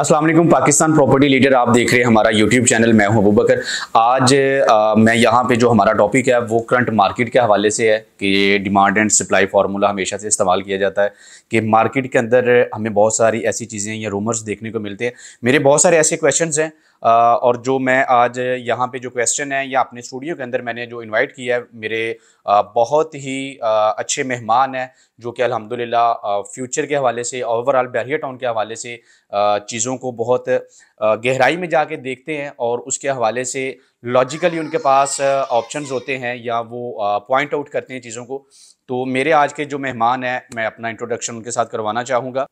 Aslam Pakistan property leader आप देख रहे हैं हमारा यूट्यूब चैनल मैं हूं अबू बकर आज आ, मैं यहाँ पे जो हमारा टॉपिक है वो करंट मार्केट के हवाले से है कि डिमांड एंड सप्लाई फार्मूला हमेशा से इस्तेमाल किया जाता है कि मार्केट के अंदर हमें बहुत सारी ऐसी चीज़ें या रूमर्स देखने को मिलते हैं मेरे बहुत सारे ऐसे क्वेश्चन हैं और जो मैं आज यहाँ पे जो क्वेश्चन है या अपने स्टूडियो के अंदर मैंने जो इनवाइट किया है मेरे बहुत ही अच्छे मेहमान हैं जो कि अल्हम्दुलिल्लाह फ्यूचर के हवाले से ओवरऑल बैरिया टाउन के हवाले से चीज़ों को बहुत गहराई में जाके देखते हैं और उसके हवाले से लॉजिकली उनके पास ऑप्शंस होते हैं या वो पॉइंट आउट करते हैं चीज़ों को तो मेरे आज के जो मेहमान हैं मैं अपना इंट्रोडक्शन उनके साथ करवाना चाहूँगा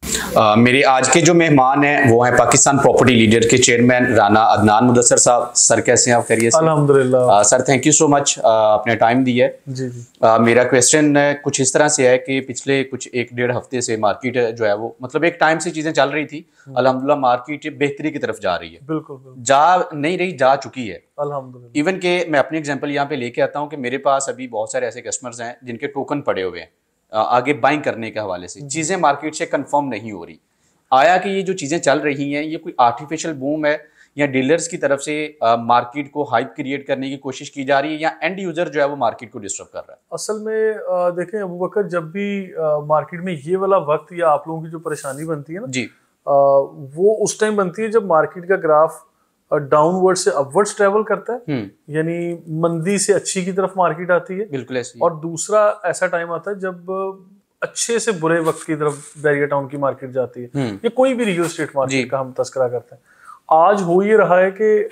मेरे आज के जो मेहमान हैं वो हैं पाकिस्तान प्रॉपर्टी लीडर के चेयरमैन राना अदनान मुदसर साहब सर कैसे हैं आप करिए sir thank you so much आपने टाइम दिया है मेरा क्वेश्चन कुछ इस तरह से है कि पिछले कुछ एक डेढ़ हफ्ते से मार्केट जो है वो मतलब एक टाइम से चीज़ें चल रही थी हम्म। अलहमदिल्ला मार्केट बेहतरी की तरफ जा रही है बिल्कुल, बिल्कुल। जा नहीं रही जा चुकी है अल्हम्दुलिल्लाह इवन के मैं अपनी एग्जांपल यहाँ पे लेके आता हूँ कि मेरे पास अभी बहुत सारे ऐसे कस्टमर्स हैं जिनके टोकन पड़े हुए हैं आगे बाइंग करने के हवाले से चीज़ें मार्केट से कन्फर्म नहीं हो रही आया कि ये जो चीज़ें चल रही हैं ये कोई आर्टिफिशियल बूम है या डीलर्स की तरफ से मार्केट को हाइप क्रिएट करने की कोशिश की जा रही है या एंड यूजर जो है वो मार्केट को डिस्टर्ब कर रहा है असल में देखें अबू बकर जब भी मार्केट में ये वाला वक्त या आप लोगों की जो परेशानी बनती है ना जी वो उस टाइम बनती है जब मार्केट का ग्राफ डाउनवर्ड से अपवर्ड्स ट्रेवल करता है हम्म। यानी मंदी से अच्छी की तरफ मार्केट आती है बिल्कुल ऐसी और दूसरा ऐसा टाइम आता है जब अच्छे से बुरे वक्त की तरफ बैरियर टाउन की मार्केट जाती है हम्म। ये कोई भी रियल स्टेट मार्केट का हम तस्करा करते हैं आज हो ये रहा है कि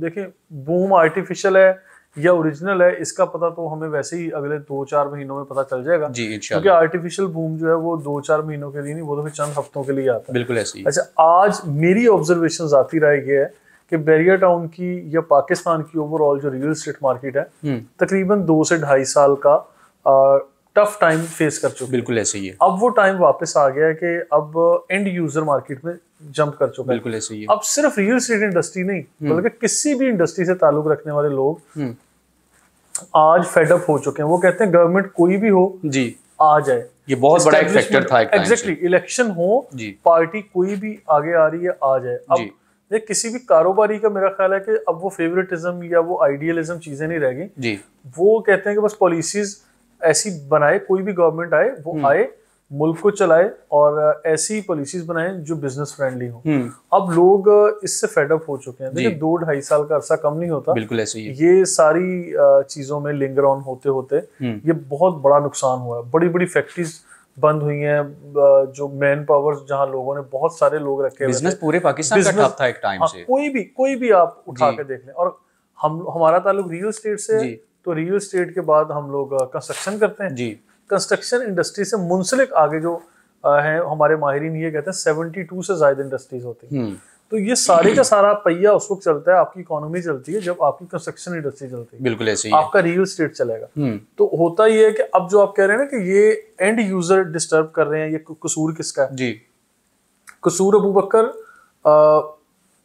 देखें बूम आर्टिफिशियल है या ओरिजिनल है इसका पता तो हमें वैसे ही अगले दो चार महीनों में पता चल जाएगा जी क्योंकि आर्टिफिशियल बूम जो है वो दो चार महीनों के लिए नहीं वो तो फिर चंद हफ्तों के लिए आता है बिल्कुल ऐसी अच्छा आज मेरी ऑब्जर्वेशन आती रह गई है कि बैरिया टाउन की या पाकिस्तान की ओवरऑल जो रियल स्टेट मार्केट है हम्म। तकरीबन दो से ढाई साल का टफ टाइम फेस कर चुके बिल्कुल ऐसे ही है अब वो टाइम वापस आ गया है कि अब एंड यूजर मार्केट में जंप कर चुके बिल्कुल ऐसे ही है अब सिर्फ रियल स्टेट इंडस्ट्री नहीं हम्म। बल्कि किसी भी इंडस्ट्री से ताल्लुक रखने वाले लोग हम्म। आज फेडअप हो चुके हैं वो कहते हैं गवर्नमेंट कोई भी हो जी आ जाए ये बहुत बड़ा एक फैक्टर था एग्जैक्टली इलेक्शन हो जी पार्टी कोई भी आगे आ रही है आ जाए अब ये किसी भी कारोबारी का मेरा ख्याल है कि अब वो फेवरेटिज्म या वो आइडियलिज्म चीजें नहीं रह गई वो कहते हैं कि बस पॉलिसीज़ ऐसी बनाए कोई भी गवर्नमेंट आए वो हम्म। आए मुल्क को चलाए और ऐसी पॉलिसीज बनाए जो बिजनेस फ्रेंडली हो अब लोग इससे फेडअप हो चुके हैं देखिए दो ढाई साल का अरसा कम नहीं होता बिल्कुल ऐसे ही ये सारी चीजों में लिंगर ऑन होते होते हम्म। ये बहुत बड़ा नुकसान हुआ है बड़ी बड़ी फैक्ट्रीज बंद हुई हैं जो मैन पावर जहां लोगों ने बहुत सारे लोग रखे बिजनेस पूरे पाकिस्तान का था एक टाइम हाँ, से कोई भी कोई भी आप उठा के देख लें और हम हमारा ताल्लुक रियल स्टेट से तो रियल स्टेट के बाद हम लोग कंस्ट्रक्शन करते हैं जी कंस्ट्रक्शन इंडस्ट्री से मुंसलिक आगे जो है हमारे माहरीन ये कहते हैं सेवेंटी टू से ज्यादा इंडस्ट्रीज होती है हम्म। तो ये सारे का सारा पहिया उस वक्त चलता है आपकी इकोनॉमी चलती है जब आपकी कंस्ट्रक्शन इंडस्ट्री चलती है बिल्कुल ऐसे ही आपका रियल स्टेट चलेगा हम्म। तो होता ये है कि अब जो आप कह रहे हैं ना कि ये एंड यूजर डिस्टर्ब कर रहे हैं ये कसूर किसका है जी कसूर अबू बकर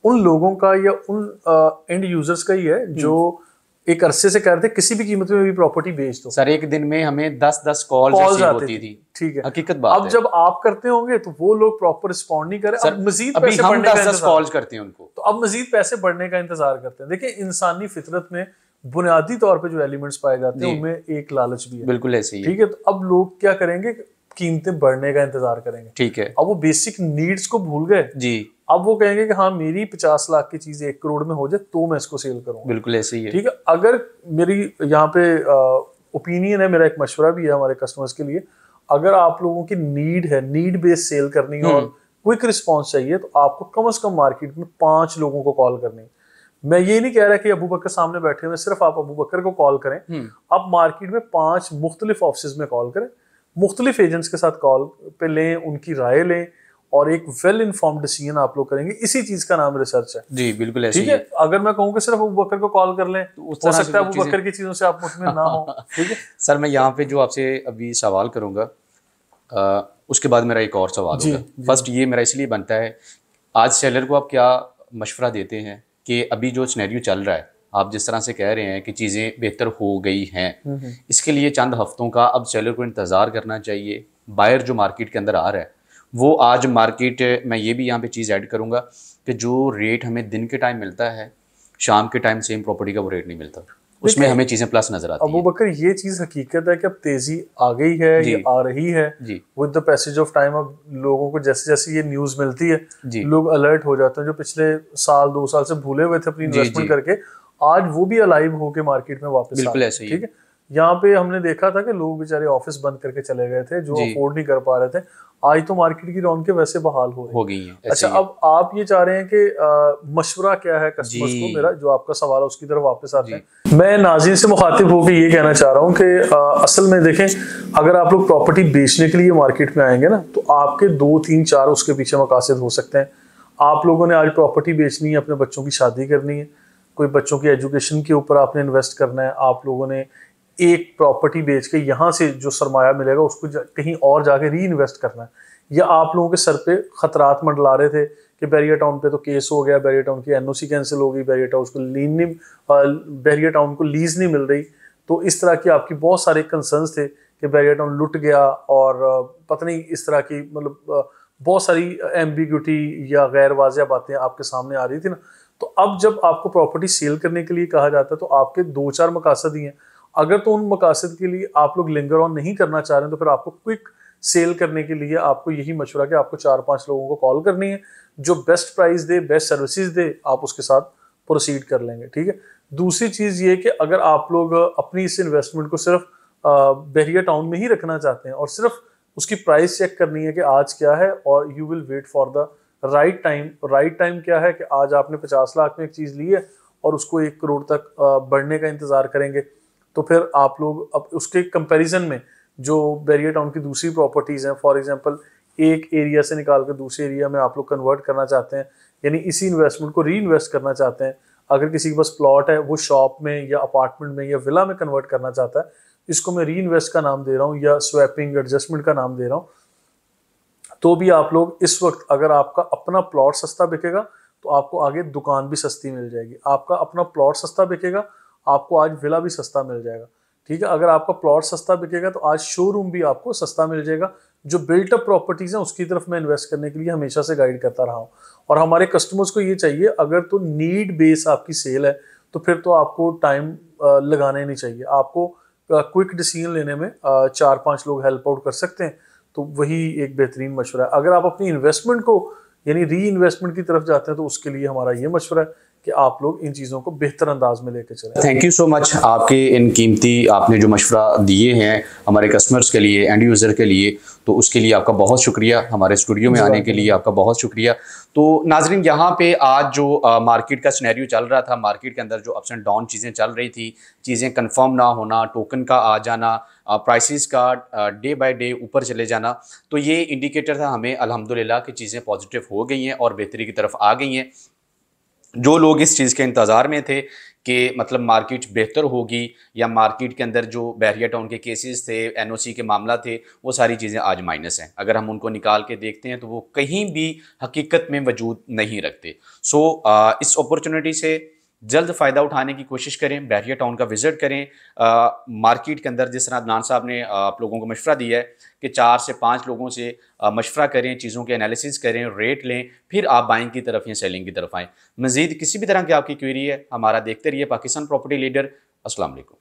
उन लोगों का या उन एंड यूजर्स का ही है जो हम्म। एक अरसे से कर रहे थे किसी भी कीमत में भी प्रॉपर्टी बेच दो सर एक दिन में हमें दस दस कॉल होती थी ठीक है हकीकत बात अब है। जब आप करते होंगे तो वो लोग प्रॉपर रिस्पॉन्ड नहीं कर रहे अब मजीद अभी पैसे हम दस दस कॉल करते हैं उनको तो अब मजीद पैसे बढ़ने का इंतजार करते हैं देखिए इंसानी फितरत में बुनियादी तौर पर जो एलिमेंट्स पाए जाते हैं उनमें एक लालच भी है बिल्कुल ऐसे ही ठीक है तो अब लोग क्या करेंगे कीमतें बढ़ने का इंतजार करेंगे ठीक है अब वो बेसिक नीड्स को भूल गए जी अब वो कहेंगे कि हाँ मेरी पचास लाख की चीज एक करोड़ में हो जाए तो मैं इसको सेल करूँ बिल्कुल ऐसे ही है ठीक है अगर मेरी यहाँ पे ओपिनियन है मेरा एक मशवरा भी है हमारे कस्टमर्स के लिए अगर आप लोगों की नीड है नीड बेस्ड सेल करनी है और क्विक हम्म। रिस्पॉन्स चाहिए तो आपको कम अज कम मार्केट में पांच लोगों को कॉल करनी है मैं ये नहीं कह रहा कि अबू बकर सामने बैठे हुए सिर्फ आप अबू बकर को कॉल करें हम्म। आप मार्केट में पांच मुख्तलिफ ऑफिस में कॉल करें मुख्तलिफ एजेंट्स के साथ कॉल पे लें उनकी राय लें और एक वेल इन्फॉर्म डिसीजन आप लोग करेंगे इसी चीज का नाम रिसर्च है जी बिल्कुल ऐसे ठीक है अगर मैं कहूँ सिर्फ अबू बकर को कॉल कर लें तो हो सकता है अबू बकर की चीजों से आप मुतमिन ना हो ठीक है सर मैं यहाँ पे जो आपसे अभी सवाल करूंगा उसके बाद मेरा एक और सवाल होगा फर्स्ट ये मेरा इसलिए बनता है आज सेलर को आप क्या मशवरा देते हैं कि अभी जो स्नैरियो चल रहा है आप जिस तरह से कह रहे हैं कि चीज़ें बेहतर हो गई हैं हम्म, हम्म। इसके लिए चंद हफ्तों का अब सेलर को इंतज़ार करना चाहिए बायर जो मार्केट के अंदर आ रहा है वो आज मार्केट मैं ये भी यहाँ पे चीज़ ऐड करूँगा कि जो रेट हमें दिन के टाइम मिलता है शाम के टाइम सेम प्रॉपर्टी का वो रेट नहीं मिलता उसमें हमें चीज़ें प्लस नजर आती अबू बकर ये चीज़ हकीकत है कि अब तेज़ी आ गई है ये आ रही है with the passage of time अब लोगों को जैसे जैसे ये न्यूज़ मिलती है लोग अलर्ट हो जाते हैं जो पिछले साल दो साल से भूले हुए थे अपनी इन्वेस्टमेंट करके आज वो भी अलाइव होके मार्केट में वापस बिल्कुल ऐसे ठीक है यहाँ पे हमने देखा था कि लोग बेचारे ऑफिस बंद करके चले गए थे जो अफोर्ड नहीं कर पा रहे थे आज तो मार्केट की रौनकें वैसे बहाल हो, हो गई है अच्छा अब आप ये चाह रहे हैं कि मशवरा क्या है कस्टमर्स को मेरा जो आपका सवाल है उसकी तरफ वापस आते हैं मैं नाजिन से मुखातिब होकर ये कहना चाह रहा हूँ कि आ, असल में देखें अगर आप लोग प्रॉपर्टी बेचने के लिए मार्केट में आएंगे ना तो आपके दो तीन चार उसके पीछे मकासद हो सकते हैं आप लोगों ने आज प्रॉपर्टी बेचनी है अपने बच्चों की शादी करनी है कोई बच्चों की एजुकेशन के ऊपर आपने इन्वेस्ट करना है आप लोगों ने एक प्रॉपर्टी बेच के यहाँ से जो सरमाया मिलेगा उसको कहीं और जाके री इन्वेस्ट करना है या आप लोगों के सर पे खतरात मंडला रहे थे कि बैरिया टाउन पे तो केस हो गया बैरिया टाउन की एनओसी कैंसिल हो गई बैरिया टाउन को लीन नहीं बैरिया टाउन को लीज नहीं मिल रही तो इस तरह की आपकी बहुत सारे कंसर्न्स थे कि बैरिया टाउन लुट गया और पता नहीं इस तरह की मतलब बहुत सारी एम्बिग्यूटी या गैर वाजिया बातें आपके सामने आ रही थी ना तो अब जब आपको प्रॉपर्टी सेल करने के लिए कहा जाता है तो आपके दो चार मकासद ही हैं अगर तो उन मकासद के लिए आप लोग लिंगर ऑन नहीं करना चाह रहे हैं तो फिर आपको क्विक सेल करने के लिए आपको यही मशवरा कि आपको चार पांच लोगों को कॉल करनी है जो बेस्ट प्राइस दे बेस्ट सर्विसेज दे आप उसके साथ प्रोसीड कर लेंगे ठीक है दूसरी चीज़ ये कि अगर आप लोग अपनी इस इन्वेस्टमेंट को सिर्फ बहरिया टाउन में ही रखना चाहते हैं और सिर्फ उसकी प्राइस चेक करनी है कि आज क्या है और you will wait for the right time right time क्या है कि आज आपने पचास लाख में एक चीज़ ली है और उसको एक करोड़ तक बढ़ने का इंतज़ार करेंगे तो फिर आप लोग अब उसके कंपैरिजन में जो बैरियर टाउन की दूसरी प्रॉपर्टीज़ हैं फॉर एग्जांपल एक एरिया से निकाल कर दूसरे एरिया में आप लोग कन्वर्ट करना चाहते हैं यानी इसी इन्वेस्टमेंट को री इन्वेस्ट करना चाहते हैं अगर किसी के पास प्लॉट है वो शॉप में या अपार्टमेंट में या विला में कन्वर्ट करना चाहता है इसको मैं री इन्वेस्ट का नाम दे रहा हूँ या स्वैपिंग एडजस्टमेंट का नाम दे रहा हूँ तो भी आप लोग इस वक्त अगर आपका अपना प्लॉट सस्ता बिकेगा तो आपको आगे दुकान भी सस्ती मिल जाएगी आपका अपना प्लॉट सस्ता बिकेगा आपको आज विला भी सस्ता मिल जाएगा ठीक है अगर आपका प्लॉट सस्ता बिकेगा तो आज शोरूम भी आपको सस्ता मिल जाएगा जो अप प्रॉपर्टीज़ हैं उसकी तरफ मैं इन्वेस्ट करने के लिए हमेशा से गाइड करता रहा हूँ और हमारे कस्टमर्स को ये चाहिए अगर तो नीड बेस आपकी सेल है तो फिर तो आपको टाइम लगाना ही नहीं चाहिए आपको क्विक डिसीजन लेने में चार पांच लोग हेल्प आउट कर सकते हैं तो वही एक बेहतरीन मशवरा है अगर आप अपनी इन्वेस्टमेंट को यानी री इन्वेस्टमेंट की तरफ जाते हैं तो उसके लिए हमारा ये मशवरा है कि आप लोग इन चीज़ों को बेहतर अंदाज में लेकर चले थैंक यू सो मच आपके इन कीमती आपने जो मशवरा दिए हैं हमारे कस्टमर्स के लिए एंड यूज़र के लिए तो उसके लिए आपका बहुत शुक्रिया हमारे स्टूडियो में आने के लिए आपका बहुत शुक्रिया तो नाजरीन यहाँ पे आज जो आ, मार्केट का स्नैरियो चल रहा था मार्केट के अंदर जो अप्स एंड डाउन चीज़ें चल रही थी चीज़ें कंफर्म ना होना टोकन का आ जाना प्राइसेस का डे बाय डे ऊपर चले जाना तो ये इंडिकेटर था हमें अल्हम्दुलिल्लाह कि चीज़ें पॉजिटिव हो गई हैं और बेहतरी की तरफ आ गई हैं जो लोग इस चीज़ के इंतज़ार में थे कि मतलब मार्केट बेहतर होगी या मार्केट के अंदर जो बैरिया टाउन के केसेस थे एनओसी के मामला थे वो सारी चीज़ें आज माइनस हैं अगर हम उनको निकाल के देखते हैं तो वो कहीं भी हकीकत में वजूद नहीं रखते सो so, इस अपॉर्चुनिटी से जल्द फ़ायदा उठाने की कोशिश करें बहरिया टाउन का विज़िट करें आ, मार्केट के अंदर जिस तरह अदनान साहब ने आप लोगों को मशवरा दिया है कि चार से पाँच लोगों से मशवरा करें चीज़ों के एनालिसिस करें रेट लें फिर आप बाइंग की तरफ या सेलिंग की तरफ आएँ मज़ीद किसी भी तरह की आपकी क्वेरी है हमारा देखते रहिए पाकिस्तान प्रॉपर्टी लीडर असलम